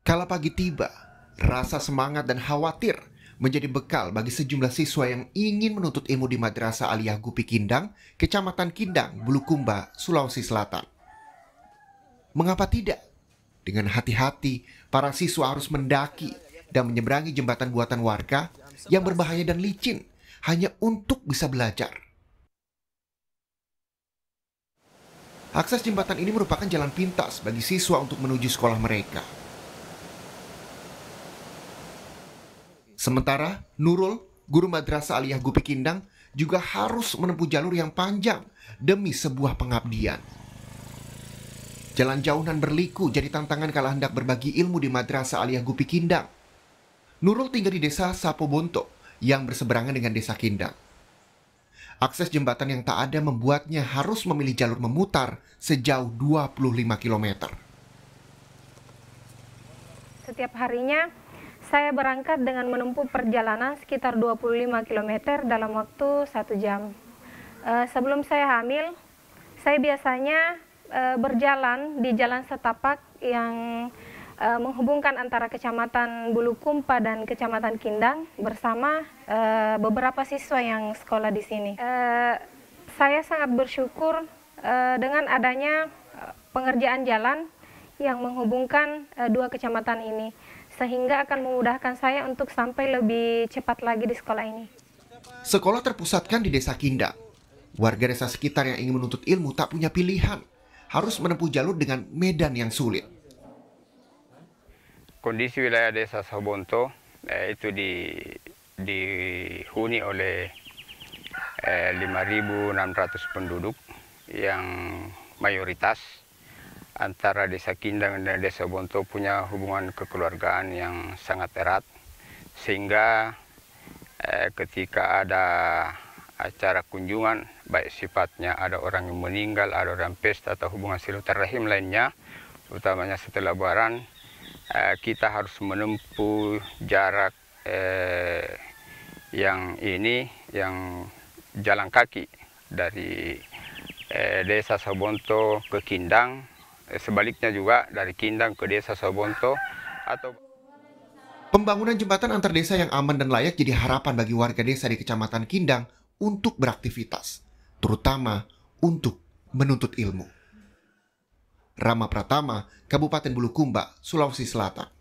Kala pagi tiba, rasa semangat dan khawatir menjadi bekal bagi sejumlah siswa yang ingin menuntut ilmu di Madrasah Aliyah Gupi Kindang, Kecamatan Kindang, Bulukumba, Sulawesi Selatan. Mengapa tidak? Dengan hati-hati, para siswa harus mendaki dan menyeberangi jembatan buatan warga yang berbahaya dan licin hanya untuk bisa belajar. Akses jembatan ini merupakan jalan pintas bagi siswa untuk menuju sekolah mereka. Sementara Nurul, guru madrasah aliyah Gupi Kindang, juga harus menempuh jalur yang panjang demi sebuah pengabdian. Jalan jauh dan berliku jadi tantangan kala hendak berbagi ilmu di madrasah aliyah Gupi Kindang. Nurul tinggal di desa Sapo Bonto yang berseberangan dengan desa Kindang. Akses jembatan yang tak ada membuatnya harus memilih jalur memutar sejauh 25 km. Setiap harinya saya berangkat dengan menempuh perjalanan sekitar 25 km dalam waktu satu jam. E, sebelum saya hamil, saya biasanya e, berjalan di jalan setapak yang e, menghubungkan antara Kecamatan Bulukumpa dan Kecamatan Kindang bersama e, beberapa siswa yang sekolah di sini. E, saya sangat bersyukur e, dengan adanya pengerjaan jalan yang menghubungkan e, dua kecamatan ini sehingga akan memudahkan saya untuk sampai lebih cepat lagi di sekolah ini. Sekolah terpusatkan di Desa Kinda. Warga desa sekitar yang ingin menuntut ilmu tak punya pilihan, harus menempuh jalur dengan medan yang sulit. Kondisi wilayah Desa Sabonto eh, itu di dihuni oleh eh, 5.600 penduduk yang mayoritas antara desa Kindang dan desa Bonto punya hubungan kekeluargaan yang sangat erat sehingga eh, ketika ada acara kunjungan baik sifatnya ada orang yang meninggal, ada orang pesta atau hubungan silaturahim lainnya utamanya setelah lebaran eh, kita harus menempuh jarak eh, yang ini yang jalan kaki dari eh, desa Sabonto ke Kindang Eh, sebaliknya juga dari Kindang ke desa Sobonto atau Pembangunan jembatan antar desa yang aman dan layak jadi harapan bagi warga desa di Kecamatan Kindang untuk beraktivitas, terutama untuk menuntut ilmu. Rama Pratama, Kabupaten Bulukumba, Sulawesi Selatan.